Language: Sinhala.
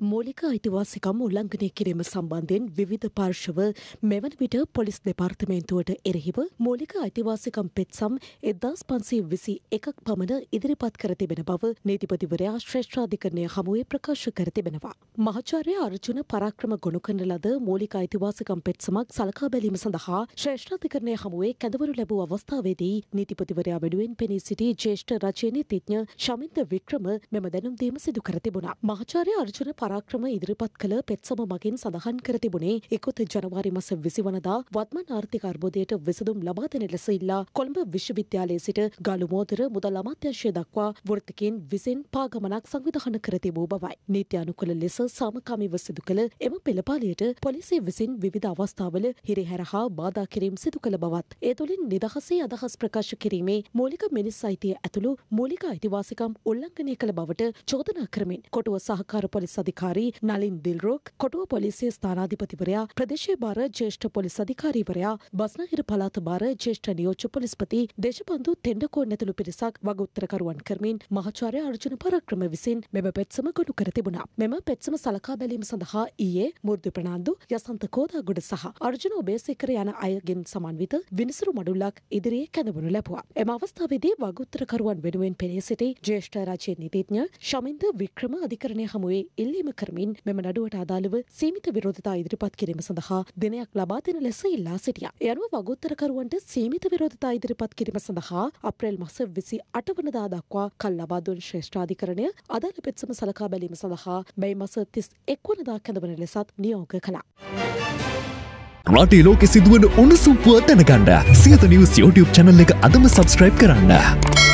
මූලික අයිතිවාසිකම් උල්ලංඝනය කිරීම සම්බන්ධයෙන් විවිධ පාර්ශව මෙවන විට පොලිස් දෙපාර්තමේන්තුවට එරෙහිව මූලික අයිතිවාසිකම් පෙත්සම් එදදාස් පන්සේ විසි එකක් පමණ ඉදිරිපත් කර තිබෙන බව නීතිපතිවරයා ශ්‍රේෂ්ඨාධිකරණය හමුවේ ප්‍රකාශ කර තිබෙනවා. මහචාරය අර්ජුන පරාක්‍රම ගොුණු කරන ලද මූලික අයිතිවාසිකම් පෙත්සමක් සලකා බැලීම සඳහා ශ්‍රේෂ්ඨාධිකරණය හමුවේ කැඳවනු ලැබූ අවස්ථාවේදී නීතිපතිවරයා වෙනුවෙන් පෙනී සිටි ජේෂ්ඨ රචයනී තිඥ ශමින්ද වික්‍රම මෙම දැනුම්දීම සිදු කර තිබුණා. මහචාරය අර්ජුන පර පරාක්‍රම ඉදිරිපත් කළ පෙත්සම මගින් සඳහන් කර තිබුණේ එකොත ජනවාරි මස විසිවනදා වත්මන් ආර්ථික අර්බුදයට විසඳුම් ලබා දෙන ලෙස ඉල්ලා කොළඹ විශ්වවිද්‍යාලයේ සිට ගලු මෝදර මුදල් අමාත්‍යංශය දක්වා වෘත්තිකයින් විසින් පාගමනක් සංවිධාන කර තිබූ බවයි. නීති අනුකූල ලෙස සාමකාමීව සිදු කළ එම පෙළපාලියට පොලිසිය විසින් විවිධ අවස්ථාවල හිරිහැර හා බාධා කිරීම සිදු කළ බවත් ඒ තුළින් නිදහසේ අදහස් ප්‍රකාශ කිරීමේ මූලික මිනිස් අයිතිය ඇතුළු මූලික අයිතිවාසිකම් උල්ලංඝනය කළ බවට චෝදනා කරමින් කොටුව සහකාර පොලිස් අධික අධිකාරී නලින් දිල්රෝක් කොටුව පොලිසිය ස්ථානාධිපතිවරයා ප්‍රදේශය බාර ජේෂ්ඨ පොලිස් අධිකාරීවරයා බස්නහිර පළාත බාර ජේෂ්ඨ නියෝජ්‍ය පොලිස්පති දේශබන්ධු තෙන්ඩකෝන් ඇතුළු පිරිසක් වගඋත්තරකරුවන් කරමින් මහාචාර්ය අර්ජුන පරක්‍රම විසින් මෙම පෙත්සම ගොඩු කර තිබුණා. මෙම පෙත්සම සලකා බැලීම සඳහා ඊයේ මුර්දු ප්‍රනාන්දු යසන්ත කෝදාගොඩ සහ අර්ජුන ඔබේසේකර යන අයගෙන් සමන්විත විනිසුරු මඩුල්ලක් ඉදිරියේ කැඳවනු ලැබුවා. එම අවස්ථාවේදී වගඋත්තරකරුවන් වෙනුවෙන් පෙනී සිටි ජේෂ්ඨ රාජ්‍ය නීතිඥ ශමින්ද වික්‍රම අධිකරණය හමුවේ ඉල්ලීම නියම කරමින් මෙම නඩුවට අදාළව සීමිත විරෝධතා ඉදිරිපත් කිරීම සඳහා දිනයක් ලබා දෙන ලෙස ඉල්ලා සිටියා. ඒ අනුව වගෝත්තරකරුවන්ට සීමිත විරෝධතා ඉදිරිපත් කිරීම සඳහා අප්‍රේල් මස විසි අටවනදා දක්වා කල් ලබා දුන් ශ්‍රේෂ්ඨාධිකරණය අදාළ පෙත්සම සලකා බැලීම සඳහා මේ මස තිස් එක්වනදා කැඳවන ලෙසත් නියෝග කළා. රටේ ලෝකෙ සිදුවන උණුසුම්පුව දැනගන්න සියත නිවස් YouTube channel එක අදම subscribe කරන්න.